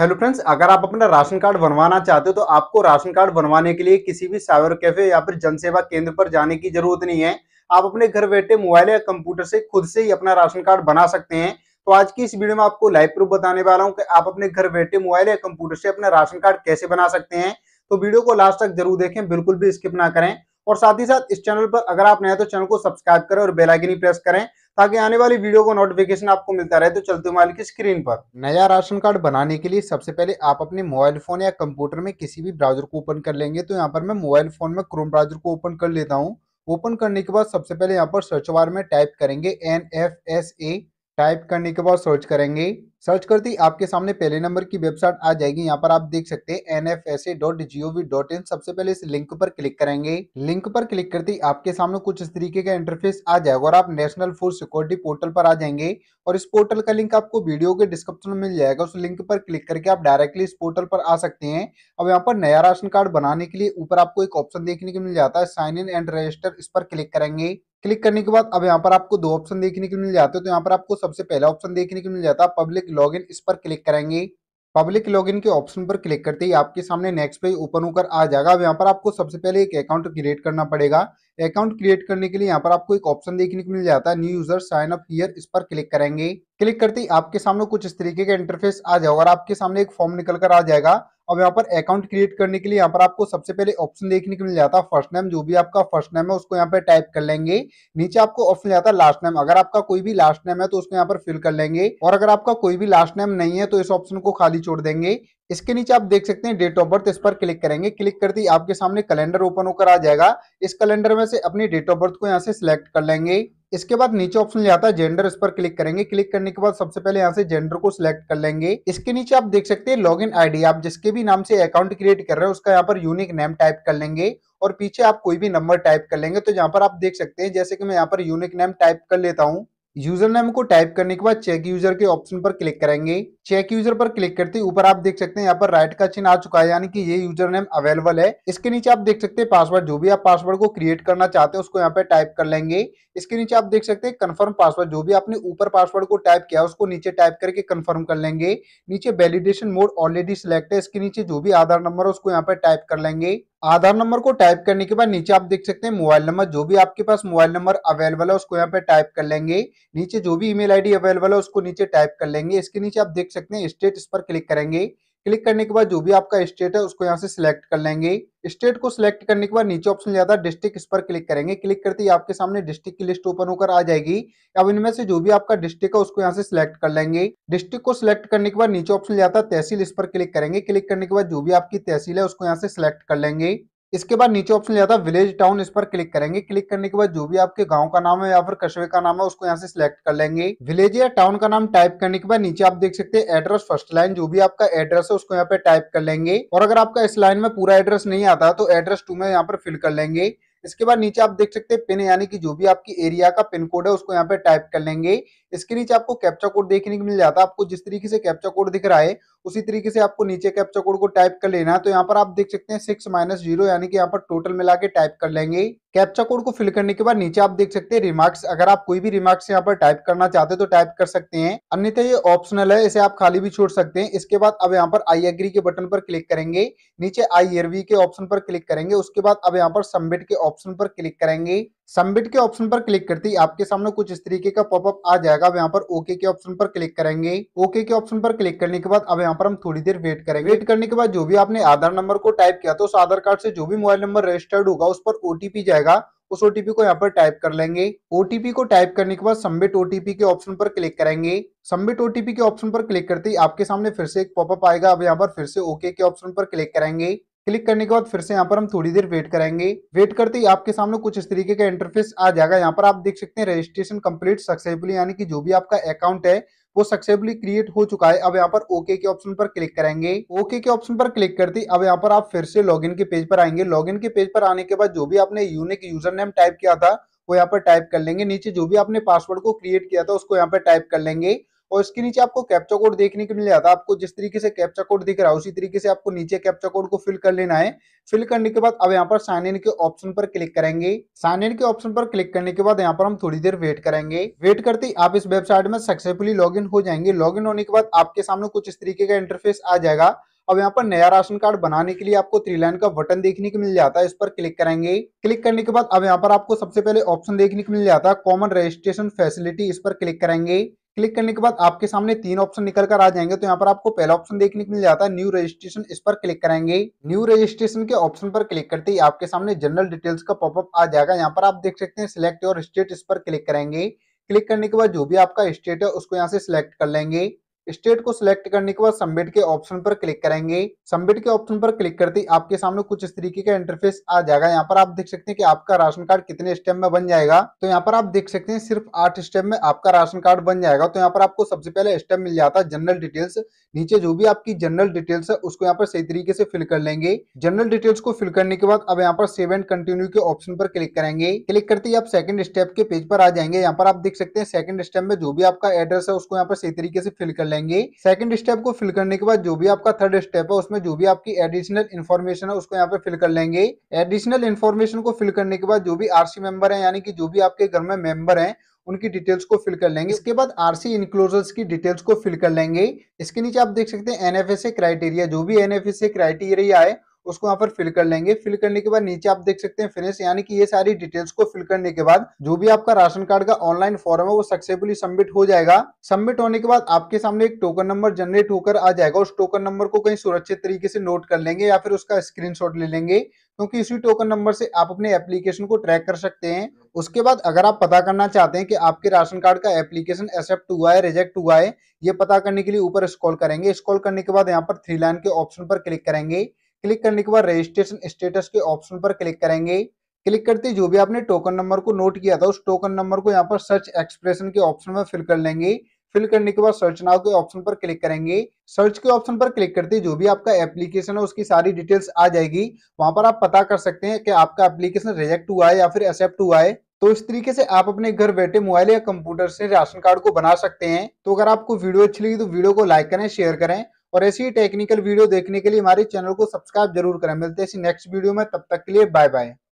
hello friends अगर आप अपना राशन कार्ड बनवाना चाहते हो तो आपको राशन कार्ड बनवाने के लिए किसी भी साइबर कैफे या फिर जनसेवा केंद्र पर जाने की जरूरत नहीं है आप अपने घर बैठे मोबाइल या कंप्यूटर से खुद से ही अपना राशन कार्ड बना सकते हैं तो आज की इस वीडियो में आपको लाइव प्रूफ बताने वाला हूँ कि आप अपने घर बैठे मोबाइल या कंप्यूटर से अपना राशन कार्ड कैसे बना सकते हैं तो वीडियो को लास्ट तक जरूर देखें बिल्कुल भी स्किप ना करें और साथ ही साथ इस चैनल पर अगर आप नए तो चैनल को सब्सक्राइब करें और बेलाइकनी प्रेस करें ताकि आने वाली वीडियो को नोटिफिकेशन आपको मिलता रहे तो चलते माल की स्क्रीन पर नया राशन कार्ड बनाने के लिए सबसे पहले आप अपने मोबाइल फोन या कंप्यूटर में किसी भी ब्राउजर को ओपन कर लेंगे तो यहाँ पर मैं मोबाइल फोन में क्रोम ब्राउजर को ओपन कर लेता हूँ ओपन करने के बाद सबसे पहले यहाँ पर सर्च बार में टाइप करेंगे N F S A type करने के बाद सर्च करेंगे सर्च करते ही आपके सामने पहले नंबर की वेबसाइट आ जाएगी यहाँ पर आप देख सकते हैं एन सबसे पहले इस लिंक पर क्लिक करेंगे लिंक पर क्लिक करते ही आपके सामने कुछ इस तरीके का इंटरफेस आ जाएगा और आप नेशनल फूड सिक्योरिटी पोर्टल पर आ जाएंगे और इस पोर्टल का लिंक आपको वीडियो के डिस्क्रिप्शन में मिल जाएगा उस लिंक पर क्लिक करके आप डायरेक्टली इस पोर्टल पर आ सकते हैं अब यहाँ पर नया राशन कार्ड बनाने के लिए ऊपर आपको एक ऑप्शन देखने को मिल जाता है साइन इन एंड रजिस्टर इस पर क्लिक करेंगे क्लिक करने के बाद अब यहाँ पर आपको दो ऑप्शन देखने को मिल जाते हैं तो यहाँ पर आपको सबसे पहला ऑप्शन देखने को मिल जाता है पब्लिक लॉगिन इस पर क्लिक करेंगे पब्लिक लॉगिन के ऑप्शन पर क्लिक करते ही आपके सामने नेक्स्ट पेज ओपन होकर आ जाएगा अब यहाँ पर आपको सबसे पहले एक अकाउंट क्रिएट करना पड़ेगा अकाउंट क्रिएट करने के लिए यहाँ पर आपको एक ऑप्शन देखने को मिल जाता है new user sign up here इस पर क्लिक करेंगे क्लिक करते ही आपके सामने कुछ इस तरीके का इंटरफेस आ जाएगा और आपके सामने एक फॉर्म निकल कर आ जाएगा अब यहाँ पर अकाउंट क्रिएट करने के लिए यहाँ पर आपको सबसे पहले ऑप्शन देखने को मिल जाता है फर्स्ट नेम जो भी आपका फर्स्ट नेम है उसको यहाँ पर टाइप कर लेंगे नीचे आपको ऑप्शन जाता है लास्ट नेम अगर आपका कोई भी लास्ट नेम है तो उसको यहाँ पर फिल कर लेंगे और अगर आपका कोई भी लास्ट नेम नहीं है तो इस ऑप्शन को खाली छोड़ देंगे इसके नीचे आप देख सकते हैं डेट ऑफ बर्थ इस पर क्लिक करेंगे क्लिक करते ही आपके सामने कैलेंडर ओपन होकर आ जाएगा इस कैलेंडर में से अपनी डेट ऑफ बर्थ को यहाँ से सिलेक्ट कर लेंगे इसके बाद नीचे ऑप्शन ले आता है जेंडर इस पर क्लिक करेंगे क्लिक करने के बाद सबसे पहले यहाँ से जेंडर को सिलेक्ट कर लेंगे इसके नीचे आप देख सकते हैं लॉग इन आईडी आप जिसके भी नाम से अकाउंट क्रिएट कर रहे हैं उसका यहाँ पर यूनिक नेम टाइप कर लेंगे और पीछे आप कोई भी नंबर टाइप कर लेंगे तो यहाँ पर आप देख सकते हैं जैसे कि मैं यहाँ पर यूनिक नेम टाइप कर लेता हूँ यूजर नेम को टाइप करने के बाद चेक यूजर के ऑप्शन पर क्लिक करेंगे चेक यूजर पर क्लिक करते ऊपर आप देख सकते हैं यहाँ पर राइट का चिन्ह आ चुका है यानी कि ये यूजर नेम अवेलेबल है इसके नीचे आप देख सकते हैं पासवर्ड जो भी आप पासवर्ड को क्रिएट करना चाहते हैं उसको यहाँ पे टाइप कर लेंगे इसके नीचे आप देख सकते हैं कन्फर्म पासवर्ड जो भी आपने ऊपर पासवर्ड को टाइप किया उसको नीचे टाइप करके कन्फर्म कर लेंगे नीचे वैलिडेशन मोड ऑलरेडी सिलेक्ट है इसके नीचे जो भी आधार नंबर है उसको यहाँ पे टाइप कर लेंगे आधार नंबर को टाइप करने के बाद नीचे आप देख सकते हैं मोबाइल नंबर जो भी आपके पास मोबाइल नंबर अवेलेबल है उसको यहाँ पे टाइप कर लेंगे नीचे जो भी ईमेल आईडी अवेलेबल है उसको नीचे टाइप कर लेंगे इसके नीचे आप देख सकते हैं स्टेट इस पर क्लिक करेंगे क्लिक करने के बाद जो भी आपका स्टेट है उसको यहाँ से सिलेक्ट कर लेंगे स्टेट को सिलेक्ट करने के बाद नीचे ऑप्शन जाता है डिस्ट्रिक्ट इस पर क्लिक करेंगे क्लिक करते ही आपके सामने डिस्ट्रिक्ट की लिस्ट ओपन होकर आ जाएगी अब इनमें से जो भी आपका डिस्ट्रिक्ट है उसको यहाँ से सिलेक्ट कर लेंगे डिस्ट्रिक्ट को सिलेक्ट करने के बाद नीचे ऑप्शन जाता है तहसील इस पर क्लिक करेंगे क्लिक करने के बाद जो भी आपकी तहसील है उसको यहाँ से सिलेक्ट कर लेंगे इसके बाद नीचे ऑप्शन लिया था विलेज टाउन इस पर क्लिक करेंगे क्लिक करने के बाद जो भी आपके गांव का नाम है या फिर कस्बे का नाम है उसको यहाँ से सिलेक्ट कर लेंगे विलेज या टाउन का नाम टाइप करने के बाद नीचे आप देख सकते हैं एड्रेस फर्स्ट लाइन जो भी आपका एड्रेस है उसको यहाँ पे टाइप कर लेंगे और अगर आपका इस लाइन में पूरा एड्रेस नहीं आता तो एड्रेस टू में यहाँ पर फिल कर लेंगे इसके बाद नीचे आप देख सकते हैं पिन यानी कि जो भी आपकी एरिया का पिन कोड है उसको यहाँ पे टाइप कर लेंगे इसके नीचे आपको कैप्चा कोड देखने को मिल जाता है आपको जिस तरीके से कैप्चा कोड दिख रहा है उसी तरीके से आपको नीचे कैप्चा कोड को टाइप कर लेना है तो यहाँ पर आप देख सकते हैं सिक्स माइनस जीरो यानी कि यहाँ पर टोटल मिला के टाइप कर लेंगे कैप्चा कोड को फिल करने के बाद नीचे आप देख सकते हैं रिमार्क्स अगर आप कोई भी रिमार्क्स यहाँ पर टाइप करना चाहते हैं तो टाइप कर सकते हैं अन्यथा ये ऑप्शनल है इसे आप खाली भी छोड़ सकते हैं इसके बाद अब यहाँ पर आई एग्री के बटन पर क्लिक करेंगे नीचे आई एरवी के ऑप्शन पर क्लिक करेंगे उसके बाद अब यहाँ पर सबमिट के ऑप्शन पर क्लिक करेंगे सबमिट के ऑप्शन पर क्लिक करते ही आपके सामने कुछ इस तरीके का पॉपअप आ जाएगा अब यहाँ पर ओके के ऑप्शन पर क्लिक करेंगे ओके के ऑप्शन पर क्लिक करने के बाद अब यहाँ पर हम थोड़ी देर वेट करेंगे वेट करने के बाद जो भी आपने आधार नंबर को टाइप किया तो उस आधार कार्ड से जो भी मोबाइल नंबर रजिस्टर्ड होगा उस पर ओटीपी जाएगा उस ओटीपी को यहाँ पर टाइप कर लेंगे ओटीपी को टाइप करने के बाद सबमिट ओटीपी के ऑप्शन पर क्लिक करेंगे सबमिट ओटीपी के ऑप्शन पर क्लिक करते ही आपके सामने फिर से एक पॉपअप आएगा अब यहाँ पर फिर से ओके के ऑप्शन पर क्लिक करेंगे क्लिक करने के बाद फिर से यहाँ पर हम थोड़ी देर वेट कराएंगे वेट करते ही आपके सामने कुछ इस तरीके का इंटरफेस आ जाएगा यहाँ पर आप देख सकते हैं रजिस्ट्रेशन कंप्लीट सक्सेसफुली यानी कि जो भी आपका अकाउंट है वो सक्सेसफुली क्रिएट हो चुका है अब यहाँ पर ओके के ऑप्शन पर क्लिक करेंगे ओके के ऑप्शन पर क्लिक करते अब यहाँ पर आप फिर से लॉग के पेज पर आएंगे लॉग के पेज पर आने के बाद जो भी आपने यूनिक यूजर नेम टाइप किया था वो यहाँ पर टाइप कर लेंगे नीचे जो भी आपने पासवर्ड को क्रिएट किया था उसको यहाँ पर टाइप कर लेंगे और इसके नीचे आपको कैप्चा कोड देखने को मिल जाता है आपको जिस तरीके से कैप्चा कोड दिख रहा है उसी तरीके से आपको नीचे कैप्चा कोड को फिल कर लेना है फिल करने के बाद अब यहाँ पर साइन इन के ऑप्शन पर क्लिक करेंगे साइन इन के ऑप्शन पर क्लिक करने के बाद यहाँ पर हम थोड़ी देर वेट करेंगे वेट करते ही आप इस वेबसाइट में सक्सेसफुली लॉग हो जाएंगे लॉग होने के बाद आपके सामने कुछ इस तरीके का इंटरफेस आ जाएगा अब यहाँ पर नया राशन कार्ड बनाने के लिए आपको थ्री लाइन का बटन देखने को मिल जाता है इस पर क्लिक करेंगे क्लिक करने के बाद अब यहाँ पर आपको सबसे पहले ऑप्शन देखने को मिल जाता है कॉमन रजिस्ट्रेशन फैसिलिटी इस पर क्लिक करेंगे क्लिक करने के बाद आपके सामने तीन ऑप्शन निकल कर आ जाएंगे तो यहाँ पर आपको पहला ऑप्शन देखने को मिल जाता है न्यू रजिस्ट्रेशन इस पर क्लिक करेंगे न्यू रजिस्ट्रेशन के ऑप्शन पर क्लिक करते ही आपके सामने जनरल डिटेल्स का पॉपअप आ जाएगा यहाँ पर आप देख सकते हैं सिलेक्ट और स्टेट इस पर क्लिक करेंगे क्लिक करने के बाद जो भी आपका स्टेट है उसको यहाँ से सिलेक्ट कर लेंगे स्टेट को सिलेक्ट करने के बाद सबमिट के ऑप्शन पर क्लिक करेंगे सबमिट के ऑप्शन पर क्लिक करते ही आपके सामने कुछ इस तरीके का इंटरफेस आ जाएगा यहाँ पर आप देख सकते हैं कि आपका राशन कार्ड कितने स्टेप में बन जाएगा तो यहाँ पर आप देख सकते हैं सिर्फ आठ स्टेप में आपका राशन कार्ड बन जाएगा तो यहाँ पर आपको सबसे पहले स्टेप मिल जाता है जनरल डिटेल्स नीचे जो भी आपकी जनरल डिटेल्स है उसको यहाँ पर सही तरीके से फिल कर लेंगे जनरल डिटेल्स को फिल करने के बाद अब यहाँ पर सेव एंड कंटिन्यू के ऑप्शन पर क्लिक करेंगे क्लिक करते ही आप सेकंड स्टेप के पेज पर आ जाएंगे यहाँ पर आप देख सकते हैं सेकंड स्टेप में जो भी आपका एड्रेस है उसको यहाँ पर सही तरीके से फिल कर लेंगे लेंगे सेकंड स्टेप को फिल करने के बाद जो भी आपका थर्ड स्टेप है उसमें जो भी आपकी एडिशनल इन्फॉर्मेशन है उसको यहाँ पे फिल कर लेंगे एडिशनल इन्फॉर्मेशन को फिल करने के बाद जो भी आरसी मेंबर है यानी कि जो भी आपके घर में मेंबर है उनकी डिटेल्स को फिल कर लेंगे इसके बाद आरसी इनक्लोजर्स की डिटेल्स को फिल कर लेंगे इसके नीचे आप देख सकते हैं एनएफएसए क्राइटेरिया जो भी एनएफएसए क्राइटेरिया है उसको यहाँ पर फिल कर लेंगे फिल करने के बाद नीचे आप देख सकते हैं फिनिश यानी कि ये सारी डिटेल्स को फिल करने के बाद जो भी आपका राशन कार्ड का ऑनलाइन फॉर्म है वो सक्सेसफुली सबमिट हो जाएगा सबमिट होने के बाद आपके सामने एक टोकन नंबर जनरेट होकर आ जाएगा उस टोकन नंबर को कहीं सुरक्षित तरीके से नोट कर लेंगे या फिर उसका स्क्रीन ले लेंगे क्योंकि इसी टोकन नंबर से आप अपने एप्लीकेशन को ट्रैक कर सकते हैं उसके बाद अगर आप पता करना चाहते हैं कि आपके राशन कार्ड का एप्लीकेशन एक्सेप्ट हुआ है रिजेक्ट हुआ है ये पता करने के लिए ऊपर स्कॉल करेंगे स्कॉल करने के बाद यहाँ पर थ्री लाइन के ऑप्शन पर क्लिक करेंगे क्लिक करने के बाद रजिस्ट्रेशन स्टेटस के ऑप्शन पर क्लिक करेंगे क्लिक करते जो भी आपने टोकन नंबर को नोट किया था उस टोकन नंबर को यहाँ पर सर्च एक्सप्रेशन के ऑप्शन में फिल कर लेंगे फिल करने के बाद सर्च नाव के ऑप्शन पर क्लिक करेंगे सर्च के ऑप्शन पर क्लिक करते जो भी आपका एप्लीकेशन है उसकी सारी डिटेल्स आ जाएगी वहां पर आप पता कर सकते हैं कि आपका एप्लीकेशन रिजेक्ट हुआ है या फिर एक्सेप्ट हुआ है तो इस तरीके से आप अपने घर बैठे मोबाइल या कंप्यूटर से राशन कार्ड को बना सकते हैं तो अगर आपको वीडियो अच्छी लगी तो वीडियो को लाइक करें शेयर करें और ऐसी ही टेक्निकल वीडियो देखने के लिए हमारे चैनल को सब्सक्राइब जरूर करें मिलते हैं इसी नेक्स्ट वीडियो में तब तक के लिए बाय बाय